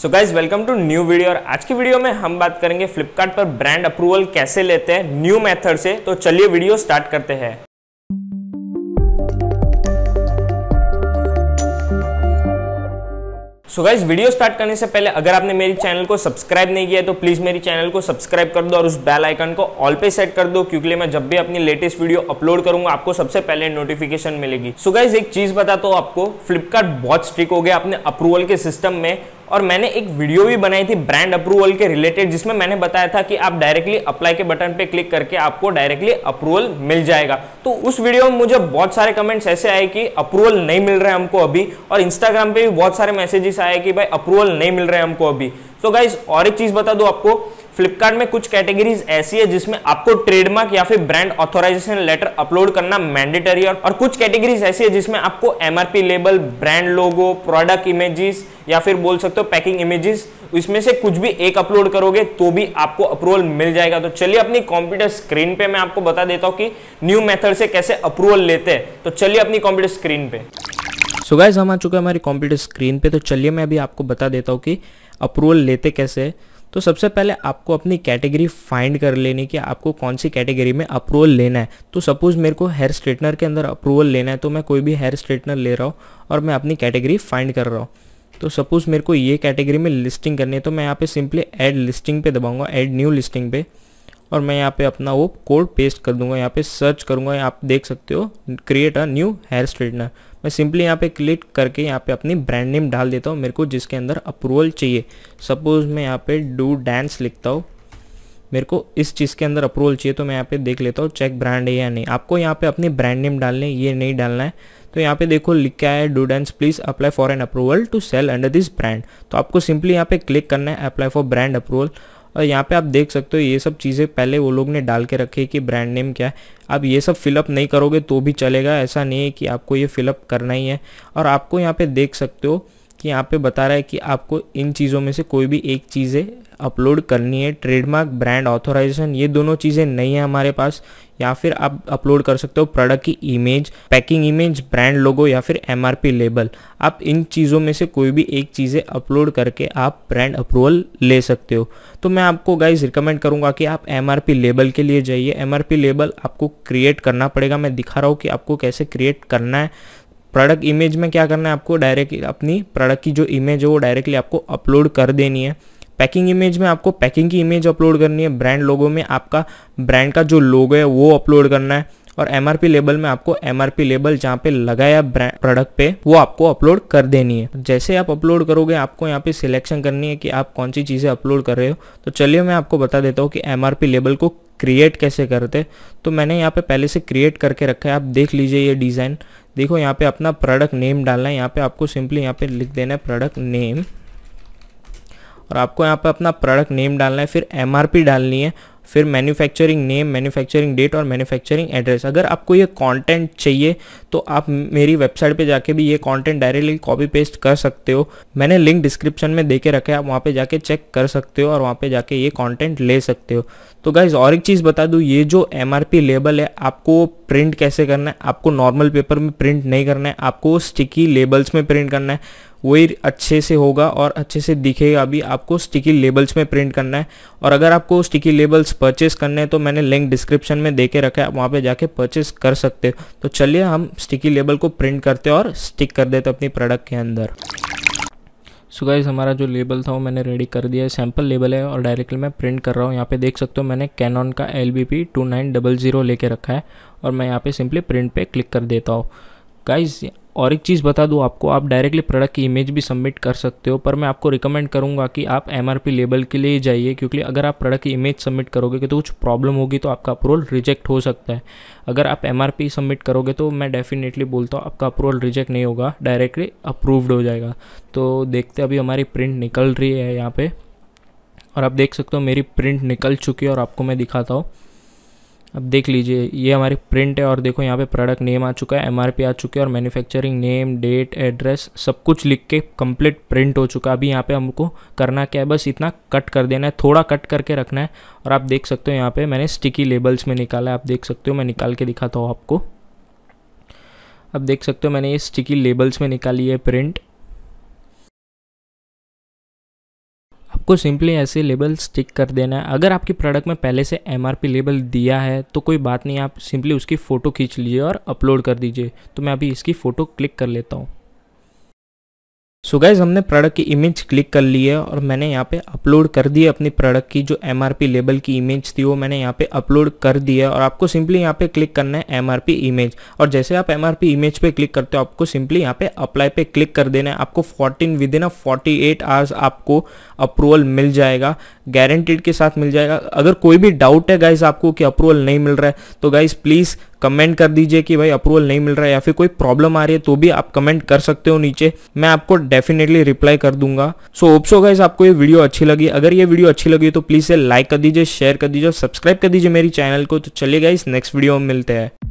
so guys welcome to new video और आज की वीडियो में हम बात करेंगे फ्लिपकार्ट पर ब्रांड अप्रूवल कैसे लेते हैं न्यू मेथड से तो चलिए वीडियो स्टार्ट करते हैं so so guys video start करने से पहले अगर आपने मेरी चैनल को सब्सक्राइब नहीं किया तो प्लीज़ मेरी चैनल को सब्सक्राइब कर दो और उस बेल आइकन को ऑल पे सेट कर दो क्योंकि मैं जब भी अपनी लेटेस्ट वीडियो अपलोड करूंगा आपको सबसे पहले नोटिफिकेशन मिलेगी सो so गाइज एक चीज़ बता तो आपको फ्लिपकार्ट बहुत स्ट्रिक हो गया अपने अप्रूवल के सिस्टम में और मैंने एक वीडियो भी बनाई थी ब्रांड अप्रूवल के रिलेटेड जिसमें मैंने बताया था कि आप डायरेक्टली अप्लाई के बटन पे क्लिक करके आपको डायरेक्टली अप्रूवल मिल जाएगा तो उस वीडियो में मुझे बहुत सारे कमेंट्स ऐसे आए कि अप्रूवल नहीं मिल रहा है हमको अभी और इंस्टाग्राम पे भी बहुत सारे मैसेजेस आए कि भाई अप्रूवल नहीं मिल रहे हैं हमको अभी तो so गाइज और एक चीज़ बता दो आपको फ्लिपकार्ट में कुछ कैटेगरीज ऐसी है जिसमें आपको ट्रेडमार्क या फिर ब्रांड ऑथोराइजेशन लेटर अपलोड करना मैंडेटरी है और कुछ कैटेगरीज ऐसी है जिसमें आपको MRP label brand logo product images या फिर बोल सकते हो पैकिंग इमेजेस इसमें से कुछ भी एक अपलोड करोगे तो भी आपको अप्रूवल मिल जाएगा तो चलिए अपनी कंप्यूटर स्क्रीन पे मैं आपको बता देता हूँ कि न्यू मेथड से कैसे अप्रूवल लेते हैं तो चलिए अपनी कंप्यूटर स्क्रीन पे सो गाइज हम आ चुके हैं हमारी कंप्यूटर स्क्रीन पे तो चलिए मैं अभी आपको बता देता हूँ कि अप्रूवल लेते कैसे तो सबसे पहले आपको अपनी कैटेगरी फाइंड कर लेनी कि आपको कौन सी कैटेगरी में अप्रूवल लेना है तो सपोज़ मेरे को हेयर स्ट्रेटनर के अंदर अप्रूवल लेना है तो मैं कोई भी हेयर स्ट्रेटनर ले रहा हूँ और मैं अपनी कैटेगरी फाइंड कर रहा हूँ तो सपोज़ मेरे को ये कैटेगरी में लिस्टिंग करनी है तो मैं यहाँ पे सिंपली ऐड लिस्टिंग पे दबाऊंगा ऐड न्यू लिस्टिंग पे और मैं यहाँ पे अपना वो कोड पेस्ट कर दूंगा यहाँ पे सर्च करूँगा आप देख सकते हो create a new hair straightener मैं सिंपली यहाँ पे क्लिक करके यहाँ पे अपनी ब्रांड नेम डाल देता हूँ मेरे को जिसके अंदर अप्रूवल चाहिए सपोज मैं यहाँ पे डू डांस लिखता हूँ मेरे को इस चीज़ के अंदर अप्रूवल चाहिए तो मैं यहाँ पे देख लेता हूँ चेक ब्रांड है या नहीं आपको यहाँ पे अपनी ब्रांड नेम डालने ये नहीं डालना है तो यहाँ पे देखो लिखा है do dance please apply for an approval to sell under this brand तो आपको सिंपली यहाँ पे क्लिक करना है अप्लाई फॉर ब्रांड अप्रूवल और यहाँ पे आप देख सकते हो ये सब चीज़ें पहले वो लोग ने डाल के रखी कि ब्रांड नेम क्या है आप ये सब फिलअप नहीं करोगे तो भी चलेगा ऐसा नहीं है कि आपको ये फिलअप करना ही है और आपको यहाँ पे देख सकते हो कि यहाँ पे बता रहा है कि आपको इन चीज़ों में से कोई भी एक चीज़ें अपलोड करनी है ट्रेडमार्क ब्रांड ऑथोराइजेशन ये दोनों चीज़ें नहीं है हमारे पास या फिर आप अपलोड कर सकते हो प्रोडक्ट की image packing image brand logo या फिर एम लेबल आप इन चीज़ों में से कोई भी एक चीज़ें अपलोड करके आप ब्रांड अप्रूवल ले सकते हो तो मैं आपको गाइज रिकमेंड करूँगा कि आप एम लेबल के लिए जाइए एम लेबल आपको क्रिएट करना पड़ेगा मैं दिखा रहा हूँ कि आपको कैसे क्रिएट करना है प्रोडक्ट इमेज में क्या करना है आपको डायरेक्ट अपनी प्रोडक्ट की जो इमेज है वो डायरेक्टली आपको अपलोड कर देनी है पैकिंग इमेज में आपको पैकिंग की इमेज अपलोड करनी है ब्रांड लोगों में आपका ब्रांड का जो लोगो है वो अपलोड करना है और एम लेबल में आपको एम लेबल जहाँ पे लगाया ब्रांड प्रोडक्ट पे वो आपको अपलोड कर देनी है जैसे आप अपलोड करोगे आपको यहाँ पे सिलेक्शन करनी है कि आप कौन सी चीज़ें अपलोड कर रहे हो तो चलिए मैं आपको बता देता हूँ कि एम लेबल को क्रिएट कैसे करते तो मैंने यहाँ पे पहले से क्रिएट करके रखा है आप देख लीजिए ये डिज़ाइन देखो यहाँ पे अपना प्रोडक्ट नेम डालना है यहाँ पे आपको सिंपली यहाँ पे लिख देना है प्रोडक्ट नेम और आपको यहाँ पे अपना प्रोडक्ट नेम डालना है फिर एम डालनी है फिर मैन्युफैक्चरिंग नेम मैन्युफैक्चरिंग डेट और मैन्युफैक्चरिंग एड्रेस अगर आपको ये कंटेंट चाहिए तो आप मेरी वेबसाइट पे जाके भी ये कंटेंट डायरेक्टली कॉपी पेस्ट कर सकते हो मैंने लिंक डिस्क्रिप्शन में दे के रखा है आप वहाँ पे जाके चेक कर सकते हो और वहाँ पे जाके ये कंटेंट ले सकते हो तो गाइज और एक चीज़ बता दूँ ये जो एम लेबल है आपको प्रिंट कैसे करना है आपको नॉर्मल पेपर में प्रिंट नहीं करना है आपको स्टिकी लेबल्स में प्रिंट करना है वही अच्छे से होगा और अच्छे से दिखेगा भी आपको स्टिकी लेबल्स में प्रिंट करना है और अगर आपको स्टिकी लेबल्स परचेस करने हैं तो मैंने लिंक डिस्क्रिप्शन में दे के रखा है आप वहाँ पर जाके परचेस कर सकते हो तो चलिए हम स्टिकी लेबल को प्रिंट करते हैं और स्टिक कर देते अपनी प्रोडक्ट के अंदर सो गाइज हमारा जो लेबल था वो मैंने रेडी कर दिया है सैम्पल लेबल है और डायरेक्टली मैं प्रिंट कर रहा हूँ यहाँ पे देख सकते हो मैंने कैनन का L B P two nine double zero लेके रखा है और मैं यहाँ पे सिंपली प्रिंट पे क्लिक कर देता हूँ गाइज और एक चीज़ बता दूँ आपको आप डायरेक्टली प्रोडक्ट की इमेज भी सबमिट कर सकते हो पर मैं आपको रिकमेंड करूँगा कि आप एम लेबल के लिए जाइए क्योंकि अगर आप प्रोडक्ट की इमेज सबमिट करोगे तो कुछ प्रॉब्लम होगी तो आपका अप्रूवल रिजेक्ट हो सकता है अगर आप एम सबमिट करोगे तो मैं डेफिनेटली बोलता हूँ आपका अप्रूवल रिजेक्ट नहीं होगा डायरेक्टली अप्रूव्ड हो जाएगा तो देखते अभी हमारी प्रिंट निकल रही है यहाँ पर और आप देख सकते हो मेरी प्रिंट निकल चुकी है और आपको मैं दिखाता हूँ अब देख लीजिए ये हमारी प्रिंट है और देखो यहाँ पे प्रोडक्ट नेम आ चुका है एम आ चुकी है और मैन्युफैक्चरिंग नेम डेट एड्रेस सब कुछ लिख के कंप्लीट प्रिंट हो चुका है अभी यहाँ पे हमको करना क्या है बस इतना कट कर देना है थोड़ा कट करके रखना है और आप देख सकते हो यहाँ पे मैंने स्टिकी लेबल्स में निकाला है आप देख सकते हो मैं निकाल के दिखाता हूँ आपको अब देख सकते हो मैंने ये स्टिकी लेबल्स में निकाली है प्रिंट आपको सिंपली ऐसे लेबल स्टिक कर देना है अगर आपके प्रोडक्ट में पहले से एम लेबल दिया है तो कोई बात नहीं आप सिंपली उसकी फ़ोटो खींच लीजिए और अपलोड कर दीजिए तो मैं अभी इसकी फ़ोटो क्लिक कर लेता हूँ सो so गाइज हमने प्रोडक्ट की इमेज क्लिक कर ली है और मैंने यहाँ पे अपलोड कर दी है अपनी प्रोडक्ट की जो एम लेबल की इमेज थी वो मैंने यहाँ पे अपलोड कर दी है और आपको सिंपली यहाँ पे क्लिक करना है एम इमेज और जैसे आप एम इमेज पे क्लिक करते हो आपको सिंपली यहाँ पे अप्लाई पे क्लिक कर देना है आपको fourteen within a forty hours आपको अप्रूवल मिल जाएगा गारंटीड के साथ मिल जाएगा अगर कोई भी डाउट है गाइज आपको कि अप्रूवल नहीं मिल रहा है तो गाइज प्लीज़ कमेंट कर दीजिए कि भाई अप्रूवल नहीं मिल रहा है या फिर कोई प्रॉब्लम आ रही है तो भी आप कमेंट कर सकते हो नीचे मैं आपको डेफिनेटली रिप्लाई कर दूंगा सो होप्सो गाइज आपको ये वीडियो अच्छी लगी अगर ये वीडियो अच्छी लगी तो प्लीज़ लाइक कर दीजिए शेयर कर दीजिए और सब्सक्राइब कर दीजिए मेरी चैनल को तो चलिए गाइज नेक्स्ट वीडियो में मिलते हैं